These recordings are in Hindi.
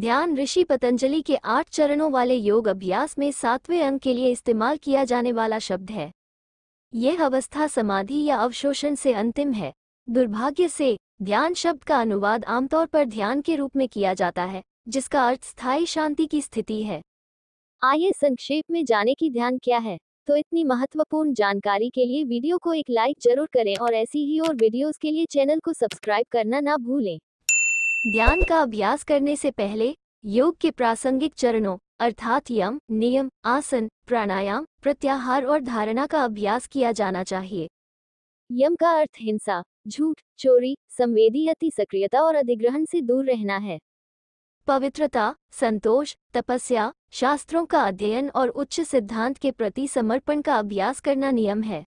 ध्यान ऋषि पतंजलि के आठ चरणों वाले योग अभ्यास में सातवें अंग के लिए इस्तेमाल किया जाने वाला शब्द है यह अवस्था समाधि या अवशोषण से अंतिम है दुर्भाग्य से ध्यान शब्द का अनुवाद आमतौर पर ध्यान के रूप में किया जाता है जिसका अर्थ स्थायी शांति की स्थिति है आइए संक्षेप में जाने की ध्यान क्या है तो इतनी महत्वपूर्ण जानकारी के लिए वीडियो को एक लाइक जरूर करें और ऐसी ही और वीडियोस के लिए चैनल को सब्सक्राइब करना ना भूलें ध्यान का अभ्यास करने से पहले योग के प्रासंगिक चरणों अर्थात यम नियम आसन प्राणायाम प्रत्याहार और धारणा का अभ्यास किया जाना चाहिए यम का अर्थ हिंसा झूठ चोरी संवेदी अति सक्रियता और अधिग्रहण से दूर रहना है पवित्रता संतोष तपस्या शास्त्रों का अध्ययन और उच्च सिद्धांत के प्रति समर्पण का अभ्यास करना नियम है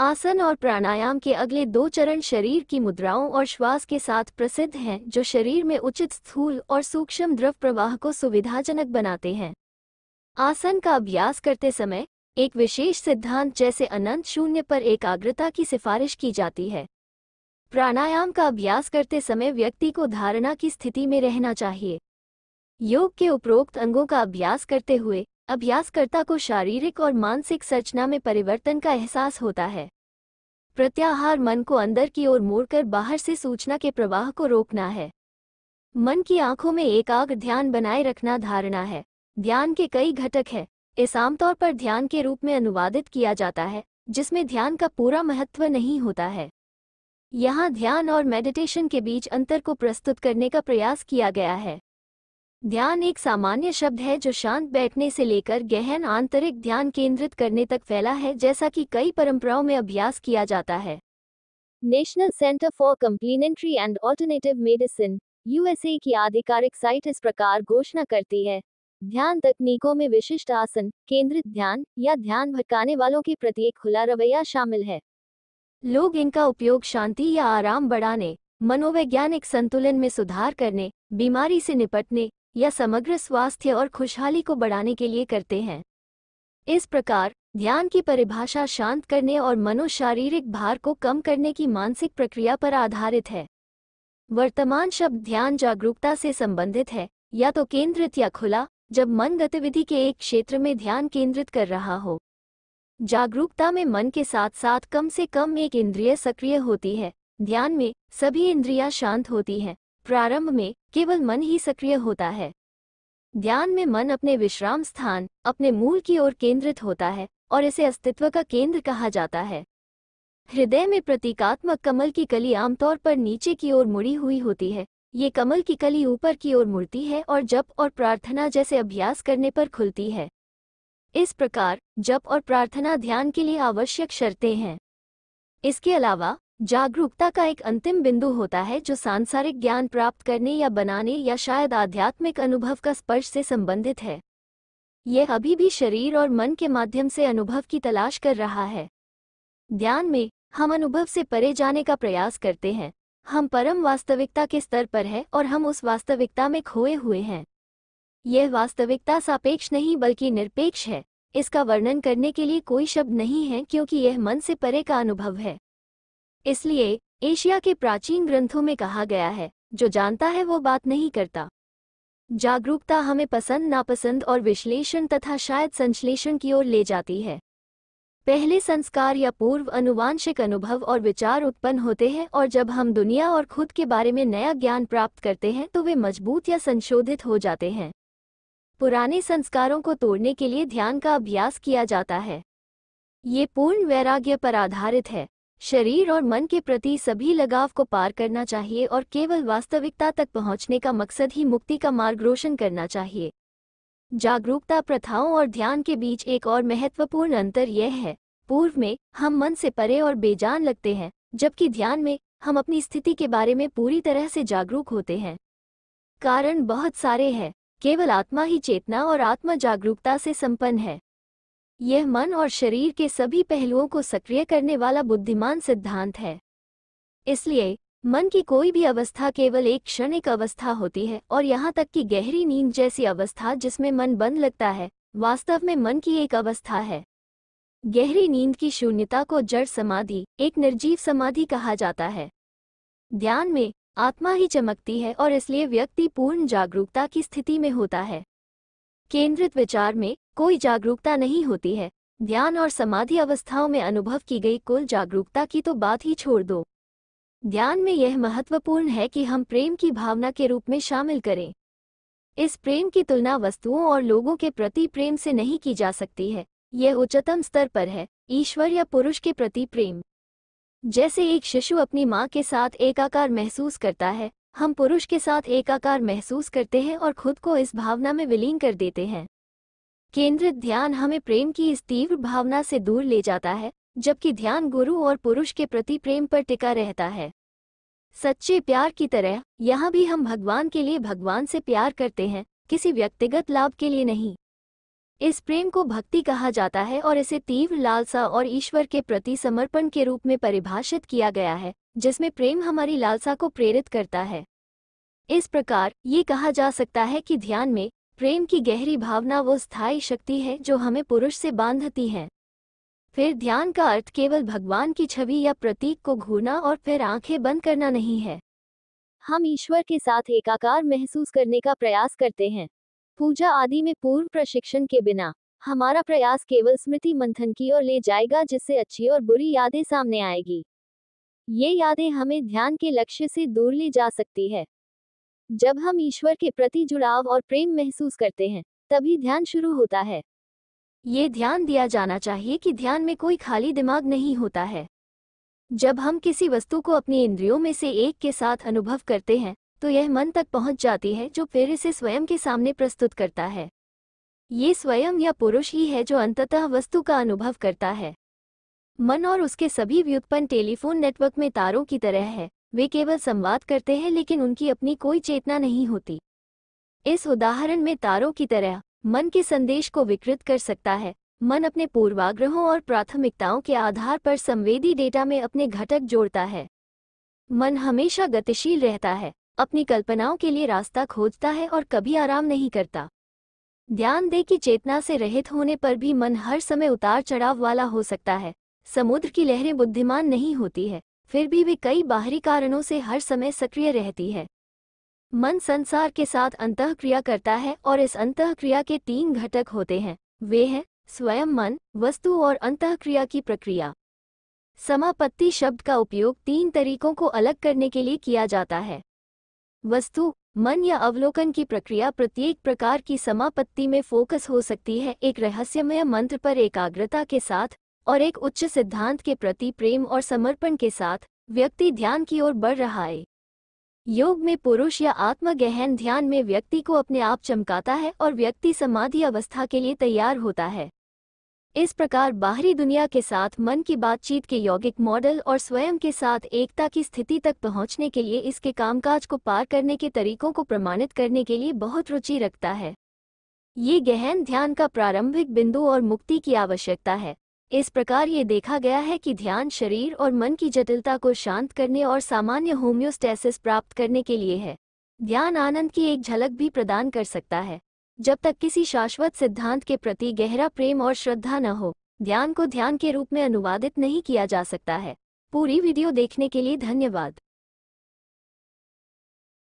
आसन और प्राणायाम के अगले दो चरण शरीर की मुद्राओं और श्वास के साथ प्रसिद्ध हैं जो शरीर में उचित स्थूल और सूक्ष्म द्रव प्रवाह को सुविधाजनक बनाते हैं आसन का अभ्यास करते समय एक विशेष सिद्धांत जैसे अनंत शून्य पर एकाग्रता की सिफारिश की जाती है प्राणायाम का अभ्यास करते समय व्यक्ति को धारणा की स्थिति में रहना चाहिए योग के उपरोक्त अंगों का अभ्यास करते हुए अभ्यासकर्ता को शारीरिक और मानसिक संरचना में परिवर्तन का एहसास होता है प्रत्याहार मन को अंदर की ओर मोड़कर बाहर से सूचना के प्रवाह को रोकना है मन की आंखों में एकाग्र ध्यान बनाए रखना धारणा है ध्यान के कई घटक हैं इस आमतौर पर ध्यान के रूप में अनुवादित किया जाता है जिसमें ध्यान का पूरा महत्व नहीं होता है यहाँ ध्यान और मेडिटेशन के बीच अंतर को प्रस्तुत करने का प्रयास किया गया है ध्यान एक सामान्य शब्द है जो शांत बैठने से लेकर गहन आंतरिक ध्यान केंद्रित करने तक फैला है जैसा कि कई परंपराओं में अभ्यास किया जाता है national centre for complementary and alternative medicine USA की आधिकारिक साइट इस प्रकार घोषणा करती है ध्यान तकनीकों में विशिष्ट आसन केंद्रित ध्यान या ध्यान भटकाने वालों के प्रति एक खुला रवैया शामिल है लोग इनका उपयोग शांति या आराम बढ़ाने मनोवैज्ञानिक संतुलन में सुधार करने बीमारी से निपटने या समग्र स्वास्थ्य और खुशहाली को बढ़ाने के लिए करते हैं इस प्रकार ध्यान की परिभाषा शांत करने और मनोशारीरिक भार को कम करने की मानसिक प्रक्रिया पर आधारित है वर्तमान शब्द ध्यान जागरूकता से संबंधित है या तो केंद्रित या खुला जब मन गतिविधि के एक क्षेत्र में ध्यान केंद्रित कर रहा हो जागरूकता में मन के साथ साथ कम से कम एक इंद्रिय सक्रिय होती है ध्यान में सभी इंद्रियां शांत होती हैं प्रारंभ में केवल मन ही सक्रिय होता है ध्यान में मन अपने विश्राम स्थान अपने मूल की ओर केंद्रित होता है और इसे अस्तित्व का केंद्र कहा जाता है हृदय में प्रतीकात्मक कमल की कली आमतौर पर नीचे की ओर मुड़ी हुई होती है ये कमल की कली ऊपर की ओर मुड़ती है और जप और प्रार्थना जैसे अभ्यास करने पर खुलती है इस प्रकार जप और प्रार्थना ध्यान के लिए आवश्यक शर्तें हैं इसके अलावा जागरूकता का एक अंतिम बिंदु होता है जो सांसारिक ज्ञान प्राप्त करने या बनाने या शायद आध्यात्मिक अनुभव का स्पर्श से संबंधित है यह अभी भी शरीर और मन के माध्यम से अनुभव की तलाश कर रहा है ध्यान में हम अनुभव से परे जाने का प्रयास करते हैं हम परम वास्तविकता के स्तर पर है और हम उस वास्तविकता में खोए हुए हैं यह वास्तविकता सापेक्ष नहीं बल्कि निरपेक्ष है इसका वर्णन करने के लिए कोई शब्द नहीं है क्योंकि यह मन से परे का अनुभव है इसलिए एशिया के प्राचीन ग्रंथों में कहा गया है जो जानता है वो बात नहीं करता जागरूकता हमें पसंद नापसंद और विश्लेषण तथा शायद संश्लेषण की ओर ले जाती है पहले संस्कार या पूर्व अनुवांशिक अनुभव और विचार उत्पन्न होते हैं और जब हम दुनिया और खुद के बारे में नया ज्ञान प्राप्त करते हैं तो वे मजबूत या संशोधित हो जाते हैं पुराने संस्कारों को तोड़ने के लिए ध्यान का अभ्यास किया जाता है ये पूर्ण वैराग्य पर आधारित है शरीर और मन के प्रति सभी लगाव को पार करना चाहिए और केवल वास्तविकता तक पहुंचने का मकसद ही मुक्ति का मार्ग रोशन करना चाहिए जागरूकता प्रथाओं और ध्यान के बीच एक और महत्वपूर्ण अंतर यह है पूर्व में हम मन से परे और बेजान लगते हैं जबकि ध्यान में हम अपनी स्थिति के बारे में पूरी तरह से जागरूक होते हैं कारण बहुत सारे हैं केवल आत्मा ही चेतना और आत्मा जागरूकता से संपन्न है यह मन और शरीर के सभी पहलुओं को सक्रिय करने वाला बुद्धिमान सिद्धांत है इसलिए मन की कोई भी अवस्था केवल एक क्षणिक अवस्था होती है और यहाँ तक कि गहरी नींद जैसी अवस्था जिसमें मन बंद लगता है वास्तव में मन की एक अवस्था है गहरी नींद की शून्यता को जड़ समाधि एक निर्जीव समाधि कहा जाता है ध्यान में आत्मा ही चमकती है और इसलिए व्यक्ति पूर्ण जागरूकता की स्थिति में होता है केंद्रित विचार में कोई जागरूकता नहीं होती है ध्यान और समाधि अवस्थाओं में अनुभव की गई कुल जागरूकता की तो बात ही छोड़ दो ध्यान में यह महत्वपूर्ण है कि हम प्रेम की भावना के रूप में शामिल करें इस प्रेम की तुलना वस्तुओं और लोगों के प्रति प्रेम से नहीं की जा सकती है यह उच्चतम स्तर पर है ईश्वर या पुरुष के प्रति प्रेम जैसे एक शिशु अपनी माँ के साथ एकाकार महसूस करता है हम पुरुष के साथ एकाकार महसूस करते हैं और खुद को इस भावना में विलीन कर देते हैं केंद्रित ध्यान हमें प्रेम की इस तीव्र भावना से दूर ले जाता है जबकि ध्यान गुरु और पुरुष के प्रति प्रेम पर टिका रहता है सच्चे प्यार की तरह यहाँ भी हम भगवान के लिए भगवान से प्यार करते हैं किसी व्यक्तिगत लाभ के लिए नहीं इस प्रेम को भक्ति कहा जाता है और इसे तीव्र लालसा और ईश्वर के प्रति समर्पण के रूप में परिभाषित किया गया है जिसमें प्रेम हमारी लालसा को प्रेरित करता है इस प्रकार ये कहा जा सकता है कि ध्यान में प्रेम की गहरी भावना वो स्थायी शक्ति है जो हमें पुरुष से बांधती है फिर ध्यान का अर्थ केवल भगवान की छवि या प्रतीक को घूरना और फिर आंखें बंद करना नहीं है हम ईश्वर के साथ एकाकार महसूस करने का प्रयास करते हैं पूजा आदि में पूर्व प्रशिक्षण के बिना हमारा प्रयास केवल स्मृति मंथन की ओर ले जाएगा जिससे अच्छी और बुरी यादें सामने आएगी ये यादें हमें ध्यान के लक्ष्य से दूर ले जा सकती है जब हम ईश्वर के प्रति जुड़ाव और प्रेम महसूस करते हैं तभी ध्यान शुरू होता है ये ध्यान दिया जाना चाहिए कि ध्यान में कोई खाली दिमाग नहीं होता है जब हम किसी वस्तु को अपनी इंद्रियों में से एक के साथ अनुभव करते हैं तो यह मन तक पहुंच जाती है जो फिर इसे स्वयं के सामने प्रस्तुत करता है ये स्वयं या पुरुष ही है जो अंततः वस्तु का अनुभव करता है मन और उसके सभी व्युत्पन्न टेलीफोन नेटवर्क में तारों की तरह है वे केवल संवाद करते हैं लेकिन उनकी अपनी कोई चेतना नहीं होती इस उदाहरण में तारों की तरह मन के संदेश को विकृत कर सकता है मन अपने पूर्वाग्रहों और प्राथमिकताओं के आधार पर संवेदी डेटा में अपने घटक जोड़ता है मन हमेशा गतिशील रहता है अपनी कल्पनाओं के लिए रास्ता खोजता है और कभी आराम नहीं करता ध्यान दे कि चेतना से रहित होने पर भी मन हर समय उतार चढ़ाव वाला हो सकता है समुद्र की लहरें बुद्धिमान नहीं होती है फिर भी वे कई बाहरी कारणों से हर समय सक्रिय रहती है मन संसार के साथ अंतःक्रिया करता है और इस अंतःक्रिया के तीन घटक होते हैं वे हैं स्वयं मन वस्तु और अंतःक्रिया की प्रक्रिया समापत्ति शब्द का उपयोग तीन तरीकों को अलग करने के लिए किया जाता है वस्तु मन या अवलोकन की प्रक्रिया प्रत्येक प्रकार की समापत्ति में फोकस हो सकती है एक रहस्यमय मंत्र पर एकाग्रता के साथ और एक उच्च सिद्धांत के प्रति प्रेम और समर्पण के साथ व्यक्ति ध्यान की ओर बढ़ रहा है योग में पुरुष या आत्मगहन ध्यान में व्यक्ति को अपने आप चमकाता है और व्यक्ति समाधि अवस्था के लिए तैयार होता है इस प्रकार बाहरी दुनिया के साथ मन की बातचीत के यौगिक मॉडल और स्वयं के साथ एकता की स्थिति तक पहुंचने के लिए इसके कामकाज को पार करने के तरीकों को प्रमाणित करने के लिए बहुत रुचि रखता है ये गहन ध्यान का प्रारंभिक बिंदु और मुक्ति की आवश्यकता है इस प्रकार ये देखा गया है कि ध्यान शरीर और मन की जटिलता को शांत करने और सामान्य होम्योस्टेसिस प्राप्त करने के लिए है ध्यान आनंद की एक झलक भी प्रदान कर सकता है जब तक किसी शाश्वत सिद्धांत के प्रति गहरा प्रेम और श्रद्धा न हो ध्यान को ध्यान के रूप में अनुवादित नहीं किया जा सकता है पूरी वीडियो देखने के लिए धन्यवाद